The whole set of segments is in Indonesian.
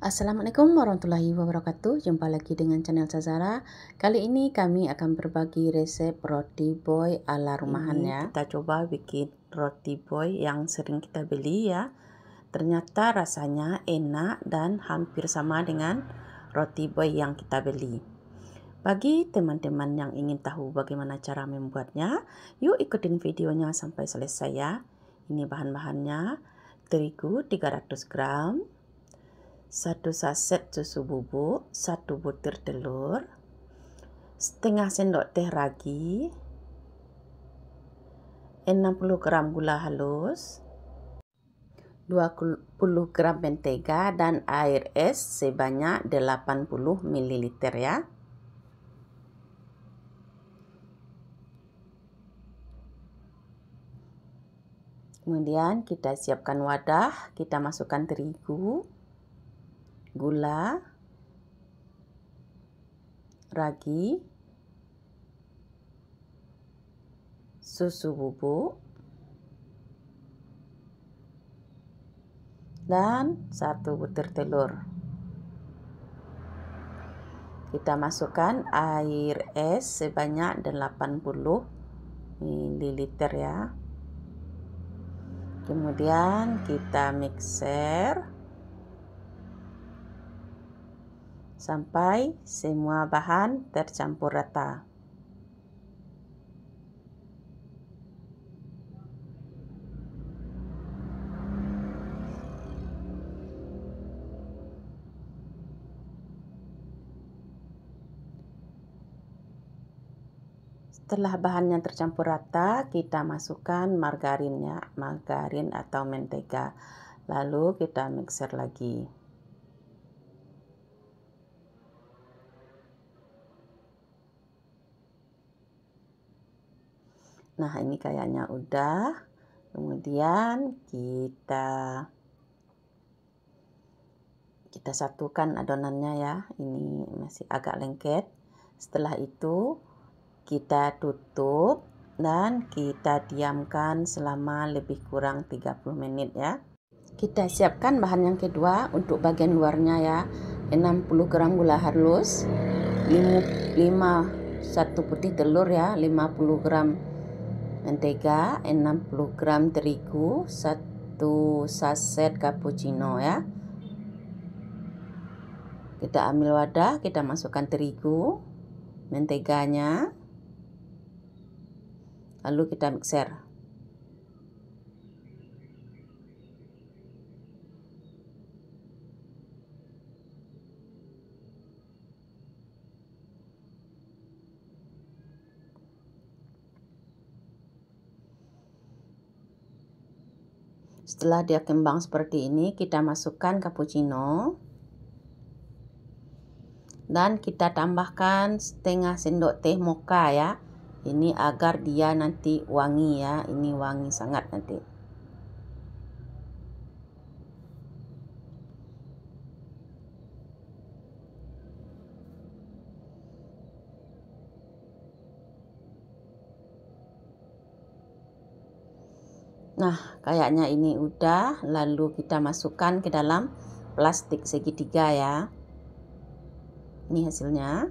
Assalamualaikum warahmatullahi wabarakatuh Jumpa lagi dengan channel Sazara Kali ini kami akan berbagi resep roti boy ala rumahan ya Kita coba bikin roti boy yang sering kita beli ya Ternyata rasanya enak dan hampir sama dengan roti boy yang kita beli bagi teman-teman yang ingin tahu bagaimana cara membuatnya, yuk ikutin videonya sampai selesai ya. Ini bahan-bahannya, terigu 300 gram, satu saset susu bubuk, satu butir telur, setengah sendok teh ragi, 60 gram gula halus, 20 gram mentega dan air es sebanyak 80 ml ya. Kemudian kita siapkan wadah, kita masukkan terigu gula, ragi, susu bubuk, dan satu butir telur. Kita masukkan air es sebanyak 80 ml ya. Kemudian kita mixer. sampai semua bahan tercampur rata. Setelah bahannya tercampur rata, kita masukkan margarinnya, margarin atau mentega. Lalu kita mixer lagi. Nah, ini kayaknya udah. Kemudian kita kita satukan adonannya ya. Ini masih agak lengket. Setelah itu kita tutup dan kita diamkan selama lebih kurang 30 menit ya. Kita siapkan bahan yang kedua untuk bagian luarnya ya. 60 gram gula halus, 5 satu putih telur ya, 50 gram mentega 60 gram terigu satu saset cappuccino ya kita ambil wadah kita masukkan terigu menteganya lalu kita mixer Setelah dia kembang seperti ini, kita masukkan cappuccino. Dan kita tambahkan setengah sendok teh mocha ya. Ini agar dia nanti wangi ya. Ini wangi sangat nanti. Nah, kayaknya ini udah, lalu kita masukkan ke dalam plastik segitiga ya. Ini hasilnya.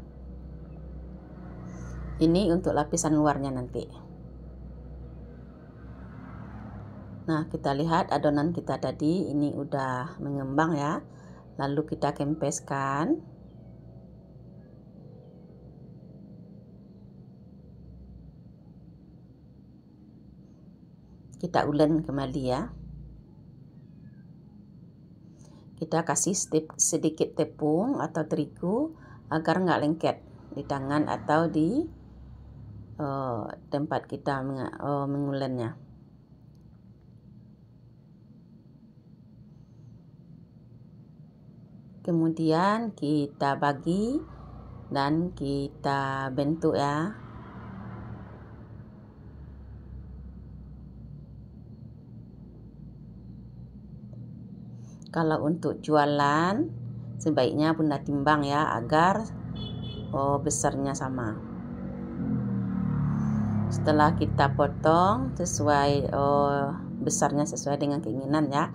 Ini untuk lapisan luarnya nanti. Nah, kita lihat adonan kita tadi ini udah mengembang ya. Lalu kita kempeskan. kita ulen kembali ya kita kasih sedikit tepung atau terigu agar nggak lengket di tangan atau di uh, tempat kita meng, uh, eh, mengulennya kemudian kita bagi dan kita bentuk ya kalau untuk jualan sebaiknya bunda timbang ya agar oh, besarnya sama setelah kita potong sesuai oh, besarnya sesuai dengan keinginan ya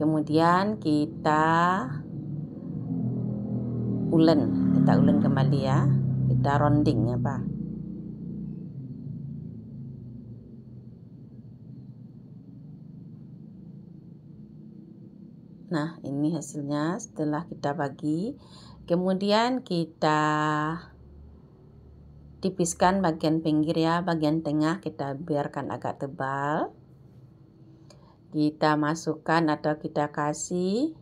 kemudian kita ulen kita ulen kembali ya kita rounding ya pak Nah, ini hasilnya setelah kita bagi. Kemudian kita tipiskan bagian pinggir ya, bagian tengah kita biarkan agak tebal. Kita masukkan atau kita kasih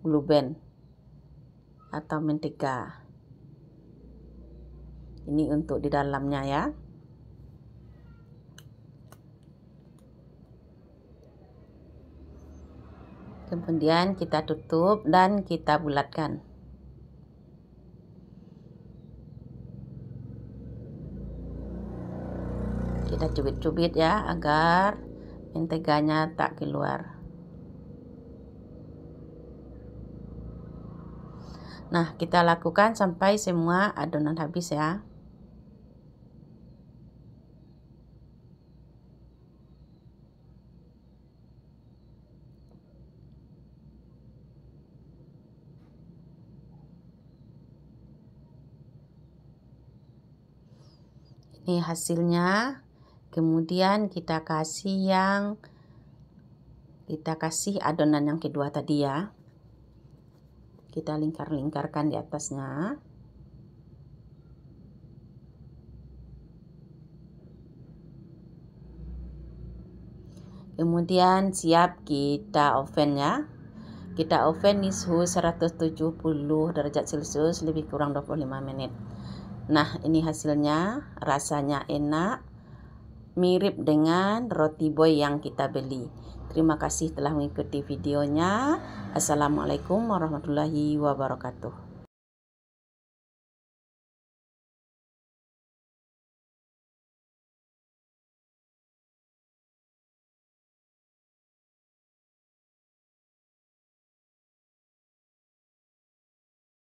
glue band atau mentega. Ini untuk di dalamnya ya. kemudian kita tutup dan kita bulatkan kita cubit-cubit ya agar menteganya tak keluar nah kita lakukan sampai semua adonan habis ya Ini hasilnya. Kemudian kita kasih yang kita kasih adonan yang kedua tadi ya. Kita lingkar-lingkarkan di atasnya. Kemudian siap kita oven ya. Kita oven di suhu 170 derajat Celcius lebih kurang 25 menit. Nah, ini hasilnya, rasanya enak, mirip dengan roti boy yang kita beli. Terima kasih telah mengikuti videonya. Assalamualaikum warahmatullahi wabarakatuh.